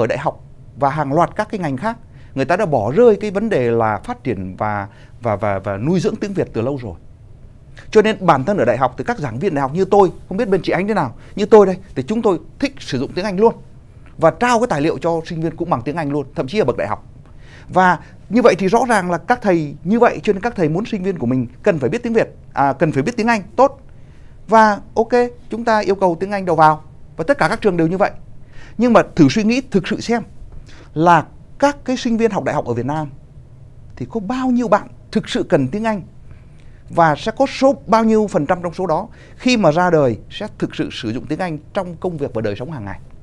ở đại học và hàng loạt các cái ngành khác người ta đã bỏ rơi cái vấn đề là phát triển và và và và nuôi dưỡng tiếng Việt từ lâu rồi. Cho nên bản thân ở đại học thì các giảng viên đại học như tôi, không biết bên chị Ánh thế nào, như tôi đây thì chúng tôi thích sử dụng tiếng Anh luôn và trao cái tài liệu cho sinh viên cũng bằng tiếng Anh luôn, thậm chí ở bậc đại học. Và như vậy thì rõ ràng là các thầy như vậy cho nên các thầy muốn sinh viên của mình cần phải biết tiếng Việt, à, cần phải biết tiếng Anh tốt. Và ok, chúng ta yêu cầu tiếng Anh đầu vào và tất cả các trường đều như vậy nhưng mà thử suy nghĩ thực sự xem là các cái sinh viên học đại học ở Việt Nam thì có bao nhiêu bạn thực sự cần tiếng Anh và sẽ có số bao nhiêu phần trăm trong số đó khi mà ra đời sẽ thực sự sử dụng tiếng Anh trong công việc và đời sống hàng ngày